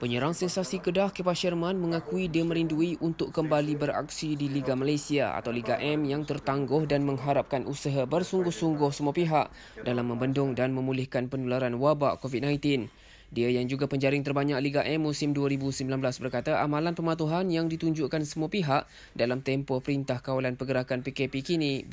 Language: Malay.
Penyerang sensasi Kedah Kepa Sherman mengakui dia merindui untuk kembali beraksi di Liga Malaysia atau Liga M yang tertangguh dan mengharapkan usaha bersungguh-sungguh semua pihak dalam membendung dan memulihkan penularan wabak COVID-19. Dia yang juga penjaring terbanyak Liga M musim 2019 berkata amalan pematuhan yang ditunjukkan semua pihak dalam tempoh perintah kawalan pergerakan PKP kini